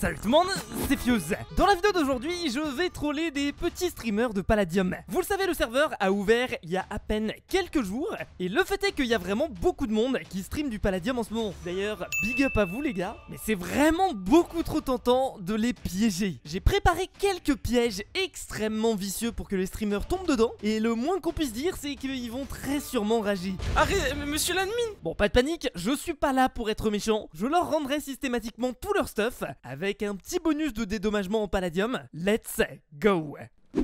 Salut tout le monde, c'est Fuse Dans la vidéo d'aujourd'hui, je vais troller des petits streamers de Palladium. Vous le savez, le serveur a ouvert il y a à peine quelques jours, et le fait est qu'il y a vraiment beaucoup de monde qui stream du Palladium en ce moment. D'ailleurs, big up à vous les gars, mais c'est vraiment beaucoup trop tentant de les piéger. J'ai préparé quelques pièges extrêmement vicieux pour que les streamers tombent dedans, et le moins qu'on puisse dire, c'est qu'ils vont très sûrement rager. Arrête, monsieur l'admin Bon, pas de panique, je suis pas là pour être méchant, je leur rendrai systématiquement tout leur stuff, avec un petit bonus de dédommagement en palladium. Let's go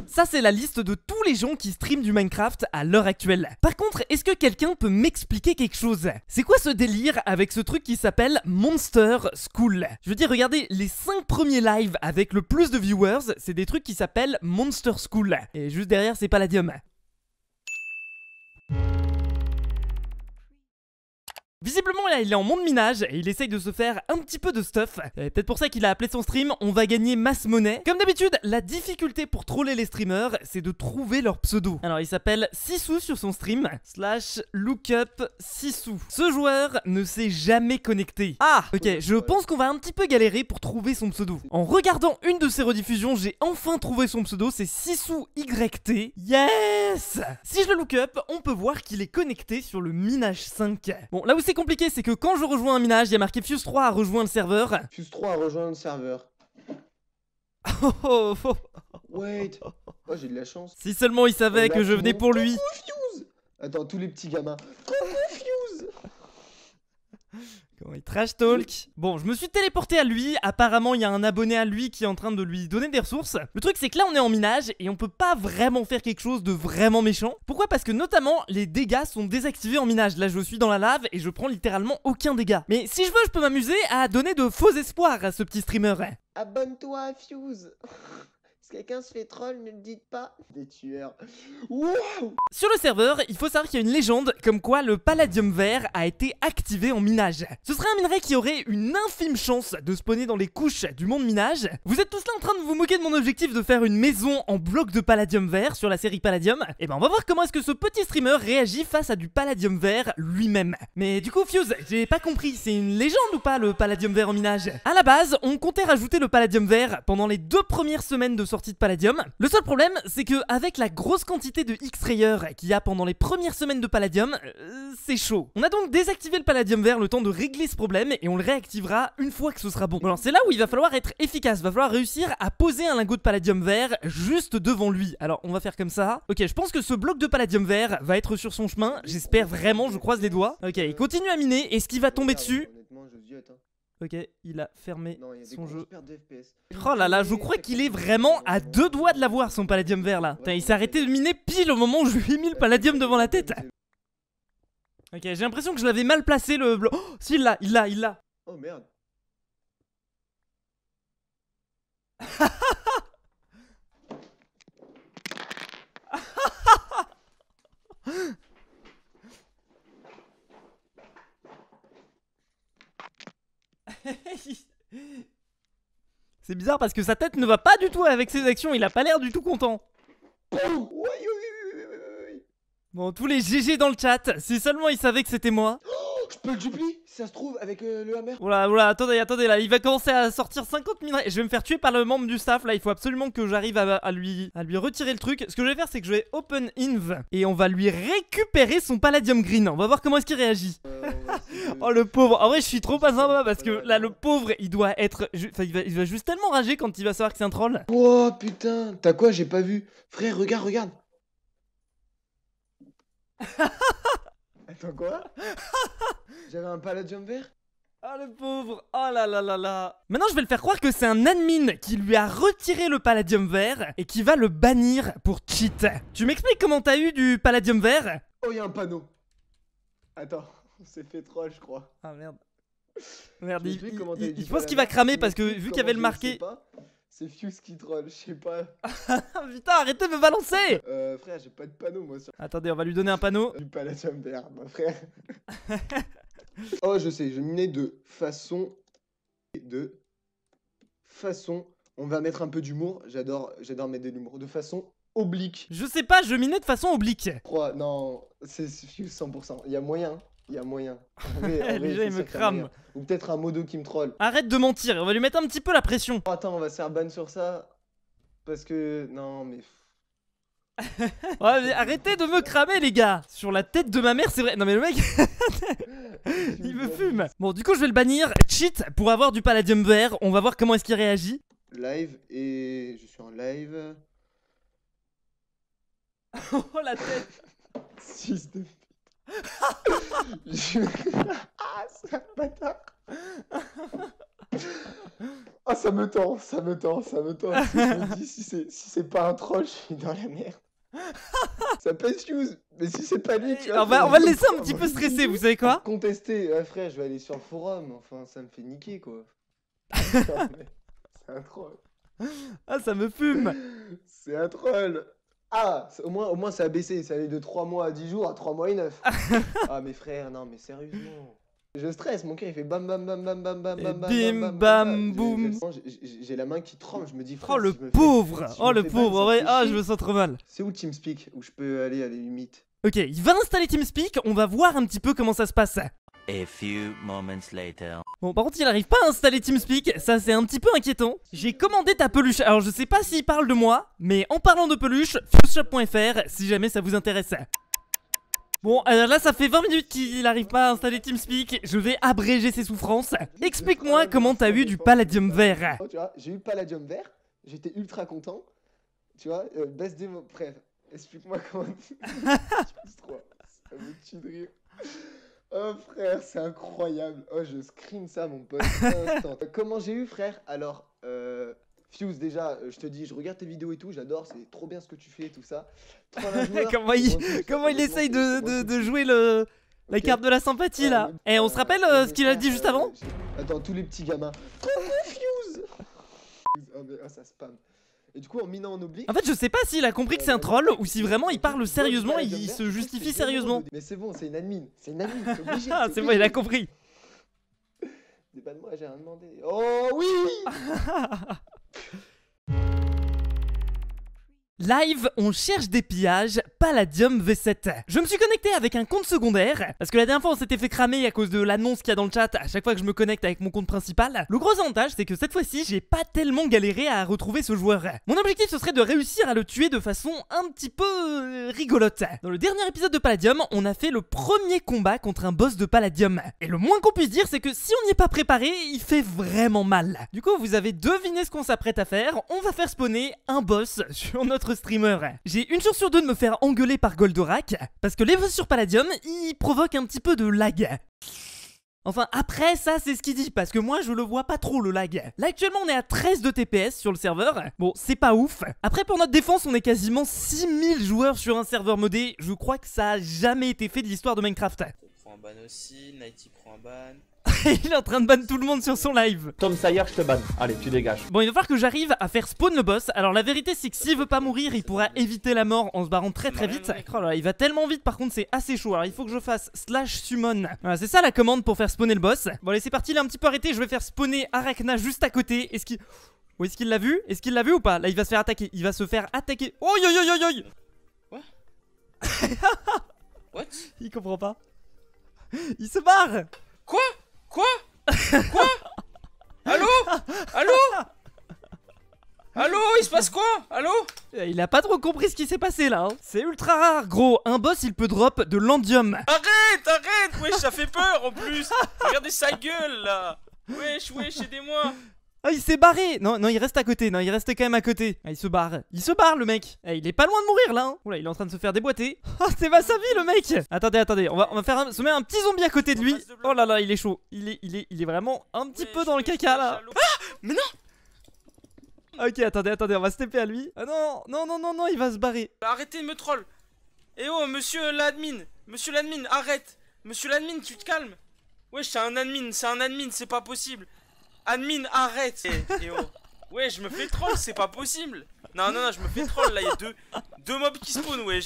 ça c'est la liste de tous les gens qui streament du Minecraft à l'heure actuelle. Par contre, est-ce que quelqu'un peut m'expliquer quelque chose C'est quoi ce délire avec ce truc qui s'appelle Monster School Je veux dire, regardez, les 5 premiers lives avec le plus de viewers, c'est des trucs qui s'appellent Monster School. Et juste derrière, c'est Palladium. Visiblement là il est en monde minage et il essaye de se faire un petit peu de stuff. Peut-être pour ça qu'il a appelé son stream on va gagner masse monnaie. Comme d'habitude la difficulté pour troller les streamers c'est de trouver leur pseudo. Alors il s'appelle Sissou sur son stream slash lookup Sissou. Ce joueur ne s'est jamais connecté. Ah ok je pense qu'on va un petit peu galérer pour trouver son pseudo. En regardant une de ses rediffusions j'ai enfin trouvé son pseudo c'est Sissou YT. Yes Si je le look up on peut voir qu'il est connecté sur le minage 5. Bon là où c'est compliqué, c'est que quand je rejoins un minage, il y a marqué Fuse 3 a rejoint le serveur. Fuse 3 a rejoint le serveur. Oh, oh, oh. Wait. moi oh, j'ai de la chance. Si seulement il savait bah, que je venais pour lui. Attends, tous les petits gamins. Fuse trash talk. Bon, je me suis téléporté à lui. Apparemment, il y a un abonné à lui qui est en train de lui donner des ressources. Le truc, c'est que là, on est en minage et on peut pas vraiment faire quelque chose de vraiment méchant. Pourquoi Parce que notamment, les dégâts sont désactivés en minage. Là, je suis dans la lave et je prends littéralement aucun dégât. Mais si je veux, je peux m'amuser à donner de faux espoirs à ce petit streamer. Abonne-toi à Fuse quelqu'un se fait troll, ne le dites pas. Des tueurs. Sur le serveur, il faut savoir qu'il y a une légende comme quoi le palladium vert a été activé en minage. Ce serait un minerai qui aurait une infime chance de spawner dans les couches du monde minage. Vous êtes tous là en train de vous moquer de mon objectif de faire une maison en bloc de palladium vert sur la série Palladium. Et eh ben on va voir comment est-ce que ce petit streamer réagit face à du palladium vert lui-même. Mais du coup, Fuse, j'ai pas compris, c'est une légende ou pas le palladium vert en minage À la base, on comptait rajouter le palladium vert pendant les deux premières semaines de sortie de Palladium. Le seul problème, c'est que avec la grosse quantité de x rayers qu'il y a pendant les premières semaines de Palladium, euh, c'est chaud. On a donc désactivé le Palladium vert le temps de régler ce problème et on le réactivera une fois que ce sera bon. Alors c'est là où il va falloir être efficace, va falloir réussir à poser un lingot de Palladium vert juste devant lui. Alors on va faire comme ça. Ok, je pense que ce bloc de Palladium vert va être sur son chemin. J'espère vraiment, je croise les doigts. Ok, il continue à miner et ce qui va tomber dessus... Hein. Ok, il a fermé non, il y a son jeu. De Oh là là, je crois qu'il est vraiment à deux doigts de l'avoir son palladium vert là. Putain, il s'est arrêté de miner pile au moment où je lui ai mis le palladium devant la tête. Ok, j'ai l'impression que je l'avais mal placé le blanc. Oh, si, il l'a, il l'a, il l'a. Oh merde. C'est bizarre parce que sa tête ne va pas du tout avec ses actions, il a pas l'air du tout content. Bon, tous les GG dans le chat, si seulement il savait que c'était moi. je peux le dupliquer si ça se trouve, avec euh, le hammer. Voilà voilà attendez, attendez, là, il va commencer à sortir 50 minerais. Je vais me faire tuer par le membre du staff, là, il faut absolument que j'arrive à, lui, à lui retirer le truc. Ce que je vais faire, c'est que je vais open inv et on va lui récupérer son palladium green. On va voir comment est-ce qu'il réagit. Euh, Oh le pauvre. En vrai, je suis trop pas sympa parce que là, le pauvre, il doit être. Enfin, il, va, juste tellement rager quand il va savoir que c'est un troll. Oh putain, t'as quoi J'ai pas vu. Frère, regarde, regarde. Attends quoi J'avais un palladium vert ah le pauvre Oh là là là là Maintenant je vais le faire croire que c'est un admin qui lui a retiré le palladium vert et qui va le bannir pour cheat. Tu m'expliques comment t'as eu du palladium vert Oh y'a un panneau. Attends. On s'est fait troll, je crois. Ah merde. Merde, il, pense qu'il va cramer parce que vu qu'il y avait le marqué. C'est Fuse qui troll, je sais pas. Putain, arrêtez de me balancer Euh, frère, j'ai pas de panneau moi. Attendez, on va lui donner un panneau. Du palladium d'herbe, mon hein, frère. oh, je sais, je minais de façon. De façon. On va mettre un peu d'humour, j'adore j'adore mettre de l'humour. De façon oblique. Je sais pas, je minais de façon oblique. 3, non, c'est Fuse 100%. Il y a moyen. Il y a moyen. Déjà, il me crame. Ou peut-être un modo qui me troll. Arrête de mentir, on va lui mettre un petit peu la pression. Oh, attends, on va se faire ban sur ça. Parce que. Non, mais. ouais, mais arrêtez de me cramer, les gars. Sur la tête de ma mère, c'est vrai. Non, mais le mec. il me fume. Bon, du coup, je vais le bannir. Cheat pour avoir du palladium vert. On va voir comment est-ce qu'il réagit. Live et. Je suis en live. oh la tête 6 de ah, Ah, ça me tend, ça me tend, ça me tend. si c'est pas un troll, je suis dans la merde. ça peut mais si c'est pas lui, tu On va, on va le laisser un petit peu stresser, vous savez quoi Contester, après euh, frère, je vais aller sur le forum, enfin, ça me fait niquer quoi. c'est un troll. Ah, ça me fume C'est un troll ah, au moins, au moins ça a baissé, ça allait de 3 mois à 10 jours à 3 mois et 9. ah mais frère, non mais sérieusement. Je stresse, mon cœur il fait bam bam bam bam bam bam bam bam bam bam boum. J'ai la main qui tremble, je me dis frère, Oh le pauvre, oh le pauvre, ouais, ah je me sens trop mal. C'est où TeamSpeak où je peux aller à des limites Ok, il va installer TeamSpeak, on va voir un petit peu comment ça se passe moments later. Bon, par contre, il arrive pas à installer TeamSpeak, ça c'est un petit peu inquiétant. J'ai commandé ta peluche, alors je sais pas s'il parle de moi, mais en parlant de peluche, fushop.fr si jamais ça vous intéresse. Bon, alors là, ça fait 20 minutes qu'il arrive pas à installer TeamSpeak. Je vais abréger ses souffrances. Explique-moi comment t'as eu du palladium vert. Oh, tu vois, j'ai eu palladium vert. J'étais ultra content. Tu vois, euh, baisse des frère. Explique-moi comment. Je trop. Oh frère, c'est incroyable. Oh, je scream ça, mon pote. Comment j'ai eu, frère Alors, euh, Fuse, déjà, euh, je te dis, je regarde tes vidéos et tout, j'adore, c'est trop bien ce que tu fais et tout ça. comment il, essaye de, jouer la carte de la sympathie là Et euh, eh, on se rappelle ce qu'il a dit juste avant Attends, tous les petits gamins. Fuse Oh, mais, oh ça spam. Et du coup, en minant en oubli. En fait, je sais pas s'il a compris que c'est un troll ou si vraiment il parle sérieusement et il se justifie sérieusement. Mais c'est bon, c'est une admin. C'est une admin. Ah, c'est bon, il a compris. pas de moi, j'ai rien demandé. Oh oui Live, on cherche des pillages, Palladium V7. Je me suis connecté avec un compte secondaire, parce que la dernière fois on s'était fait cramer à cause de l'annonce qu'il y a dans le chat à chaque fois que je me connecte avec mon compte principal. Le gros avantage, c'est que cette fois-ci, j'ai pas tellement galéré à retrouver ce joueur. Mon objectif, ce serait de réussir à le tuer de façon un petit peu euh, rigolote. Dans le dernier épisode de Palladium, on a fait le premier combat contre un boss de Palladium. Et le moins qu'on puisse dire, c'est que si on n'y est pas préparé, il fait vraiment mal. Du coup, vous avez deviné ce qu'on s'apprête à faire, on va faire spawner un boss sur notre streamer J'ai une chance sur deux de me faire engueuler par Goldorak, parce que les vœux sur Palladium, ils provoque un petit peu de lag. Enfin, après, ça, c'est ce qu'il dit, parce que moi, je le vois pas trop, le lag. Là, actuellement, on est à 13 de TPS sur le serveur. Bon, c'est pas ouf. Après, pour notre défense, on est quasiment 6000 joueurs sur un serveur modé. Je crois que ça a jamais été fait de l'histoire de Minecraft. il est en train de ban tout le monde sur son live. Tom Sayer, je te banne. Allez, tu dégages. Bon, il va falloir que j'arrive à faire spawn le boss. Alors, la vérité, c'est que s'il veut pas mourir, il pourra éviter la mort en se barrant très très vite. Oh là, il va tellement vite, par contre, c'est assez chaud. Alors, il faut que je fasse slash summon. Voilà, c'est ça la commande pour faire spawner le boss. Bon, allez, c'est parti. Il est un petit peu arrêté. Je vais faire spawner Arachna juste à côté. Est-ce qu'il. Oh, est-ce qu'il l'a vu Est-ce qu'il l'a vu ou pas Là, il va se faire attaquer. Il va se faire attaquer. Oh, yo, yo, yo, yo What What Il comprend pas. Il se barre Quoi Quoi Quoi Allô Allô Allô, il se passe quoi Allô Il a pas trop compris ce qui s'est passé là. Hein. C'est ultra rare, gros. Un boss, il peut drop de l'endium. Arrête, arrête Wesh, ça fait peur en plus Regardez sa gueule là Wesh, wesh, aidez-moi ah, il s'est barré Non, non, il reste à côté. Non, il reste quand même à côté. Ah, il se barre. Il se barre, le mec. Eh, il est pas loin de mourir, là. Hein. Oula, il est en train de se faire déboîter. Oh, c'est pas sa vie, le mec Attendez, attendez. On va, on faire un, se mettre un petit zombie à côté de lui. Oh là là, il est chaud. Il est, il est, il est vraiment un petit peu dans le caca, là. Ah Mais non Ok, attendez, attendez. On va se taper à lui. Ah non, non, non, non, non, il va se barrer. Arrêtez de me troll. Eh oh, monsieur l'admin. Monsieur l'admin, arrête. Monsieur l'admin, tu te calmes. Wesh, c'est un admin, c'est un admin, c'est pas possible. Admin, arrête Ouais, je me fais troll, c'est pas possible. Non, non, non, je me fais troll là, il y a deux, deux mobs qui spawn, ouais.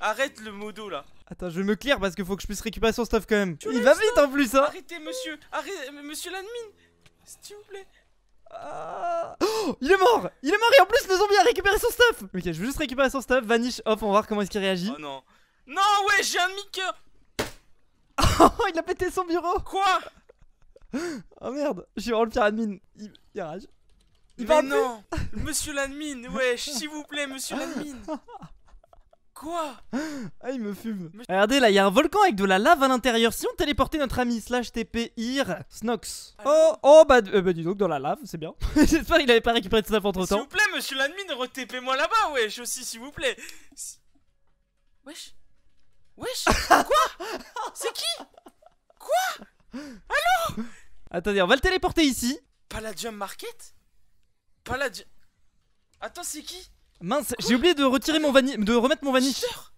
Arrête le modo là. Attends, je vais me clear parce qu'il faut que je puisse récupérer son stuff quand même. il va vite en plus, hein. Arrêtez, monsieur. Arrêtez, monsieur l'admin. S'il vous plaît. Ah... Oh, il est mort Il est mort et en plus le zombie a récupéré son stuff Ok, je veux juste récupérer son stuff, vanish, hop, on va voir comment est-ce qu'il réagit. Oh non Non, ouais, j'ai un demi-cœur Oh, il a pété son bureau Quoi Oh merde, je suis vraiment le pire admin. Il, rage. Il Mais non Monsieur l'admin, wesh, s'il vous plaît, monsieur l'admin Quoi Ah, il me fume. Regardez, là, il y a un volcan avec de la lave à l'intérieur. Si on téléportait notre ami slash TP Snox. Ah. Oh, oh, bah, euh, bah, dis donc, dans la lave, c'est bien. J'espère qu'il avait pas récupéré de stuff entre temps. S'il vous plaît, monsieur l'admin, re moi là-bas, wesh, aussi, s'il vous plaît. Wesh Wesh Quoi C'est qui Quoi Allo Attendez, on va le téléporter ici. Palladium Market Palladium. Attends, c'est qui Mince, j'ai oublié de retirer mon vanille de remettre mon vanille. Cheater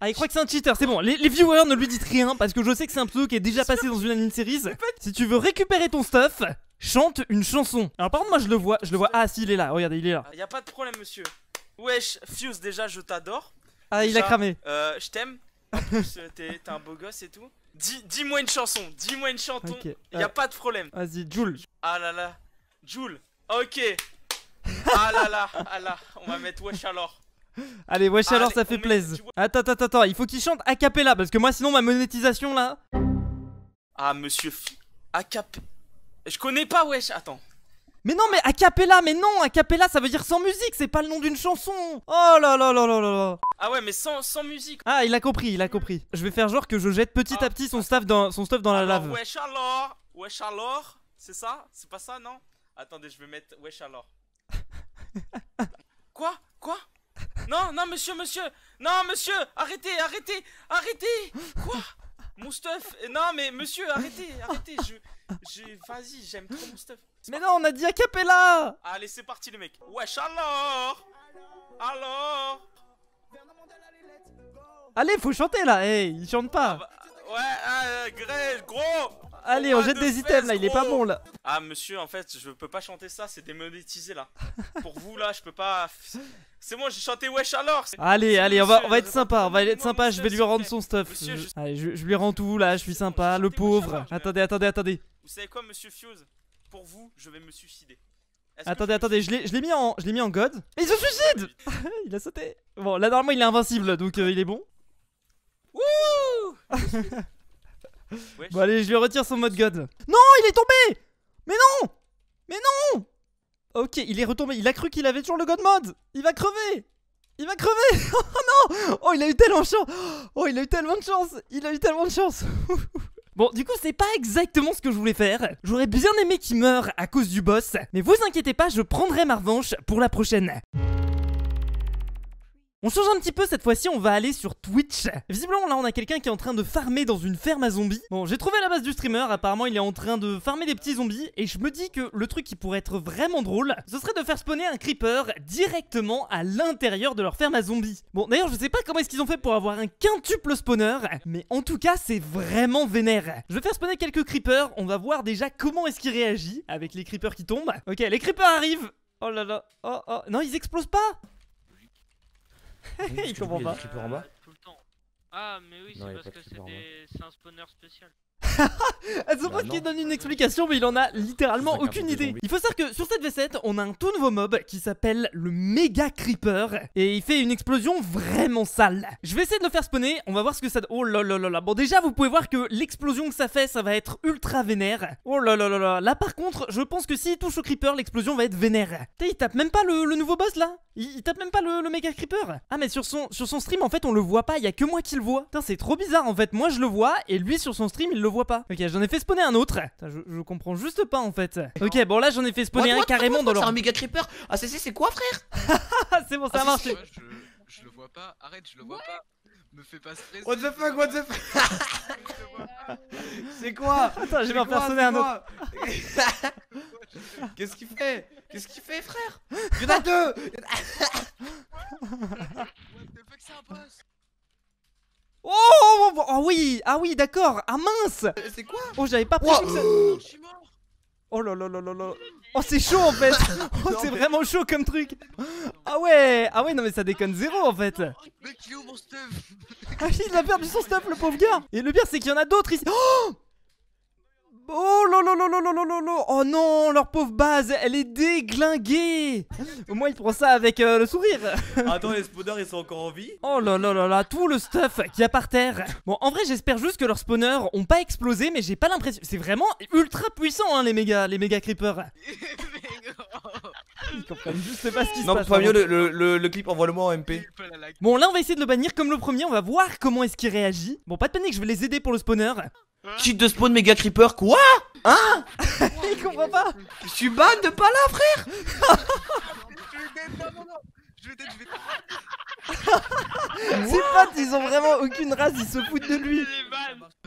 Ah, il croit que c'est un cheater, c'est bon. Les, viewers ne lui dites rien parce que je sais que c'est un pseudo qui est déjà passé dans une anime series. Si tu veux récupérer ton stuff, chante une chanson. Alors, par contre, moi je le vois, je le vois. Ah, si, il est là, regardez, il est là. Ah, y a pas de problème, monsieur. Wesh, Fuse, déjà, je t'adore. Ah, il a cramé. Euh, je t'aime. Euh, t'es un beau gosse et tout. Dis, dis-moi une chanson, dis-moi une chanson, il a euh, pas de problème. Vas-y, Joule. Ah là là, Joule, ok. ah là là, ah là, on va mettre Wesh alors. Allez, Wesh alors, ça fait plaisir. Attends, attends, attends, il faut qu'il chante a cappella parce que moi sinon ma monétisation là. Ah, monsieur F... A cap... Je connais pas Wesh, attends. Mais non, mais a cappella, mais non, a cappella ça veut dire sans musique, c'est pas le nom d'une chanson. Oh là là là là là là. Ah ouais, mais sans, sans musique. Ah, il a compris, il a compris. Je vais faire genre que je jette petit à ah. petit son stuff dans, son stuff dans la lave. Wesh alors, wesh alors, c'est ça C'est pas ça, non Attendez, je vais mettre wesh alors. Quoi Quoi Non, non, monsieur, monsieur Non, monsieur Arrêtez, arrêtez Arrêtez Quoi Mon stuff Non, mais monsieur, arrêtez, arrêtez Je... je Vas-y, j'aime trop mon stuff mais non, on a dit a cappella Allez, c'est parti les mecs. Wesh alors Alors Allez, faut chanter là. Hey, il chante pas. Ah bah, ouais, euh, gros Allez, on jette des items là, il est pas bon là. Ah monsieur, en fait, je peux pas chanter ça, c'est démonétisé là. Pour vous là, je peux pas. C'est moi, j'ai chanté Wesh alors. Allez, allez, on va, on va être sympa, on va être sympa, je vais lui rendre son stuff. Allez, je, lui rends tout là, je suis sympa, le pauvre. Attendez, attendez, attendez. Vous savez quoi, monsieur Fuse pour vous, je vais me suicider. Attendez, attendez, je l'ai mis en je mis en god. Et il se suicide Il a sauté. Bon, là normalement il est invincible, donc euh, il est bon. Wouh Bon allez, je lui retire son mode god. Non, il est tombé Mais non Mais non Ok, il est retombé, il a cru qu'il avait toujours le god mode. Il va crever Il va crever Oh non Oh, il a eu tellement de chance Oh, il a eu tellement de chance Il a eu tellement de chance Bon, du coup, c'est pas exactement ce que je voulais faire. J'aurais bien aimé qu'il meure à cause du boss, mais vous inquiétez pas, je prendrai ma revanche pour la prochaine. On change un petit peu cette fois-ci, on va aller sur Twitch. Visiblement là on a quelqu'un qui est en train de farmer dans une ferme à zombies. Bon j'ai trouvé la base du streamer, apparemment il est en train de farmer des petits zombies et je me dis que le truc qui pourrait être vraiment drôle, ce serait de faire spawner un creeper directement à l'intérieur de leur ferme à zombies. Bon d'ailleurs je sais pas comment est-ce qu'ils ont fait pour avoir un quintuple spawner, mais en tout cas c'est vraiment vénère. Je vais faire spawner quelques creepers, on va voir déjà comment est-ce qu'il réagit avec les creepers qui tombent. Ok les creepers arrivent Oh là là, oh oh, non ils explosent pas il comprend en bas Ah, mais oui, c'est parce que c'est un spawner spécial. Elles ah, bah qui donne une explication, mais il en a littéralement aucune idée. Il faut savoir que sur cette V7, on a un tout nouveau mob qui s'appelle le Mega Creeper et il fait une explosion vraiment sale. Je vais essayer de le faire spawner, on va voir ce que ça. Oh là là là là. Bon, déjà, vous pouvez voir que l'explosion que ça fait, ça va être ultra vénère. Oh là là là là. Là, par contre, je pense que s'il touche au Creeper, l'explosion va être vénère. Tu il tape même pas le, nouveau boss là il, tape même pas le, le Mega Creeper. Ah, mais sur son, sur son stream, en fait, on le voit pas, il y a que moi qui le vois. c'est trop bizarre en fait. Moi, je le vois et lui, sur son stream, il le le vois pas. Ok, j'en ai fait spawner un autre. je, comprends juste pas en fait. Ok, bon là j'en ai fait spawner un carrément dans leur. C'est un méga creeper. Ah c'est c'est quoi frère C'est bon, ça a ah, marché. je, le vois pas. Arrête, je le vois pas. Me fais pas stresser. What the fuck, what the fuck C'est quoi Attends, je vais en faire sonner un autre. Qu'est-ce qu'il fait Qu'est-ce qu'il fait frère Il y en a deux What the fuck, c'est un boss Oh, oh, oh ah oui Ah oui, d'accord Ah mince euh, C'est quoi Oh, j'avais pas prévu que ça... Euh, oh là là là là là Oh c'est chaud en fait oh, c'est vraiment chaud comme truc Ah ouais Ah ouais non mais ça déconne zéro en fait Ah il a perdu son stuff le pauvre gars Et le pire c'est qu'il y en a d'autres ici oh Oh là Oh non, leur pauvre base, elle est déglinguée Au moins, il prend ça avec euh, le sourire ah, Attends, les spawners, ils sont encore en vie Oh là là là là, tout le stuff qu'il y a par terre Bon, en vrai, j'espère juste que leurs spawners ont pas explosé, mais j'ai pas l'impression... C'est vraiment ultra puissant, hein, les méga, les méga creepers Ils comprennent pas ce qui se passe. pas mieux hein. le, clip, envoie-le-moi en MP. Bon, là, on va essayer de le bannir comme le premier. On va voir comment est-ce qu'il réagit. Bon, pas de panique, je vais les aider pour le spawner. Cheat hein de spawn méga creeper, quoi Hein Il comprend pas Je suis ban de pas là, frère Je vais C'est pas, ils ont vraiment aucune race, ils se foutent de lui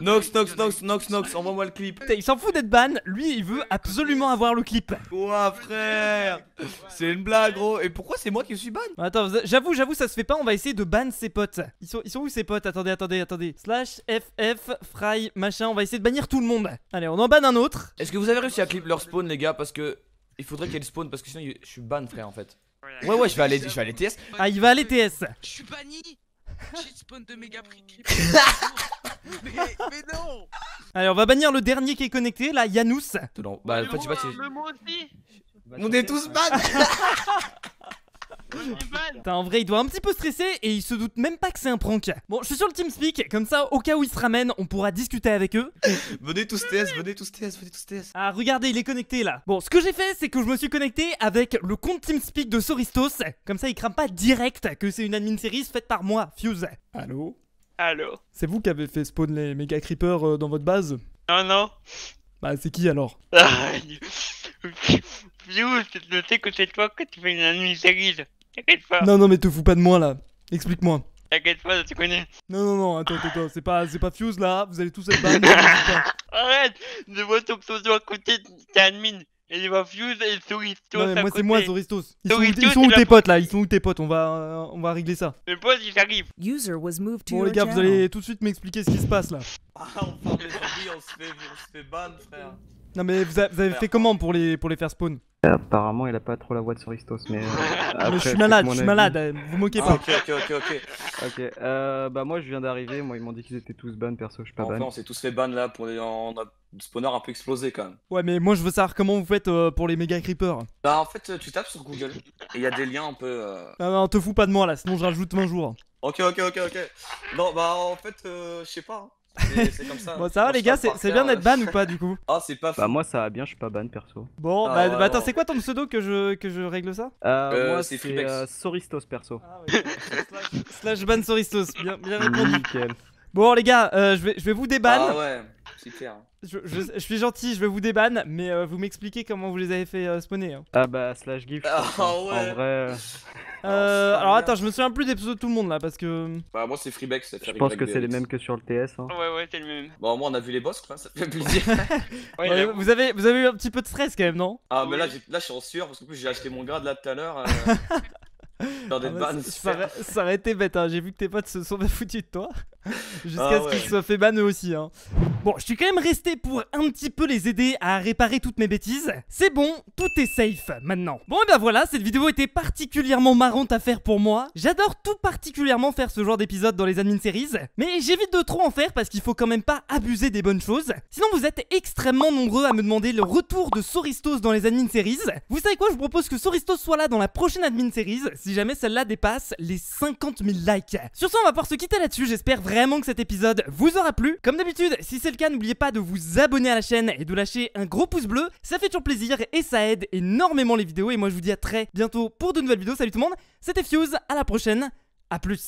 Nox, Nox, Nox, Nox, Nox, envoie-moi le clip. Il s'en fout d'être ban, lui il veut absolument avoir le clip. Quoi frère C'est une blague gros. Et pourquoi c'est moi qui suis ban bah, Attends, j'avoue, j'avoue, ça se fait pas, on va essayer de ban ses potes. Ils sont, où ses potes Attendez, attendez, attendez. Slash FF, Fry, machin, on va essayer de bannir tout le monde. Allez, on en banne un autre. Est-ce que vous avez réussi à clip leur spawn les gars Parce que il faudrait qu'elle spawn parce que sinon je suis ban frère en fait. Ouais ouais je vais aller je vais aller TS. Ah il va aller TS. Je suis banni. J'ai spawn de méga prix mais, non Allez, on va bannir le dernier qui est connecté, là, Yanus. Non, bah, en fait, je sais aussi On est tous ban T'as en vrai, il doit un petit peu stresser et il se doute même pas que c'est un prank. Bon, je suis sur le TeamSpeak, comme ça, au cas où il se ramène, on pourra discuter avec eux. venez tous TS, venez tous TS, venez tous TS. Ah, regardez, il est connecté là. Bon, ce que j'ai fait, c'est que je me suis connecté avec le compte TeamSpeak de Soristos. Comme ça, il craint pas direct que c'est une admin série faite par moi, Fuse. Allô alors C'est vous qui avez fait spawn les méga creepers euh, dans votre base Non, non. Bah, c'est qui alors Fuse, je sais que c'est toi que tu fais une mystérieuse. T'inquiète pas. Non, non, mais te fous pas de moi là. Explique-moi. T'inquiète pas, tu connais. Non, non, non, attends, attends, c'est pas, c'est pas Fuse là, vous allez tous être ban. Arrête, je vois ton pseudo à côté, t'es admin. Et il et Soristos. Non, mais moi, c'est moi, Zoristos. Ils sont, où tes potes là Ils sont où tes potes On va, on va régler ça. Mes potes, ils arrivent. User was bon, les gars, vous allez tout de suite m'expliquer ce qui se passe là. Ah, on parle des zombies, on se fait, on se fait ban, frère. Non, mais vous, avez fait comment pour les, pour les faire spawn Apparemment, il a pas trop la voix de Soristos, mais. Euh, je suis malade, je suis malade, vous moquez ah, pas. ok, ok, ok, ok. Euh, bah moi je viens d'arriver, moi ils m'ont dit qu'ils étaient tous ban, perso, je suis pas enfin, on s'est tous fait ban là, pour les... spawners spawner un peu explosé quand même. Ouais, mais moi je veux savoir comment vous faites euh, pour les méga creepers. Bah en fait, tu tapes sur Google et il y a des liens un peu. Euh... Non, ah, bah, non, te fous pas de moi là, sinon je rajoute 20 jour Ok, ok, ok, ok. Non, bah en fait, je sais pas. Hein. C'est comme ça. bon, ça va, les gars, c'est bien d'être ban ou pas du coup Ah, c'est pas Bah, moi, ça va bien, je suis pas ban perso. Bon, ah, bah, bah, attends, c'est quoi ton pseudo que je, que je règle ça euh, euh, Moi, c'est euh, Soristos perso. Ah, oui. slash, ban Soristos, bien, bien répondu. Nickel. Bon, les gars, euh, je, vais, je vais vous déban. Ah ouais, c'est clair. Je, suis gentil, je vais vous débanne, mais euh, vous m'expliquez comment vous les avez fait euh, spawner. Hein. Ah bah, slash gift. Ah, hein. ouais. En vrai. Euh, alors attends, je me souviens plus des pseudos de tout le monde là parce que. Bah, moi c'est Freebex. Je pense que c'est les mêmes que sur le TS. Hein. Ouais, ouais, c'est le même. Bon, au moins on a vu les boss quoi, ça fait plaisir. vous, avez, vous avez eu un petit peu de stress quand même, non Ah, mais là, là je suis en sueur parce que plus j'ai acheté mon grade là tout à l'heure. Dans ah ça, été bête, hein. j'ai vu que tes potes se sont foutus de toi. Jusqu'à ah ce qu'ils soient fait ban eux aussi. Hein. Bon, je suis quand même resté pour un petit peu les aider à réparer toutes mes bêtises. C'est bon, tout est safe maintenant. Bon, et ben voilà, cette vidéo était particulièrement marrante à faire pour moi. J'adore tout particulièrement faire ce genre d'épisode dans les admin series. Mais j'évite de trop en faire parce qu'il faut quand même pas abuser des bonnes choses. Sinon, vous êtes extrêmement nombreux à me demander le retour de Soristos dans les admin series. Vous savez quoi, je propose que Soristos soit là dans la prochaine admin series. Si si jamais celle-là dépasse les 50 000 likes. Sur ce, on va pouvoir se quitter là-dessus. J'espère vraiment que cet épisode vous aura plu. Comme d'habitude, si c'est le cas, n'oubliez pas de vous abonner à la chaîne et de lâcher un gros pouce bleu. Ça fait toujours plaisir et ça aide énormément les vidéos. Et moi, je vous dis à très bientôt pour de nouvelles vidéos. Salut tout le monde, c'était Fuse. À la prochaine. À plus.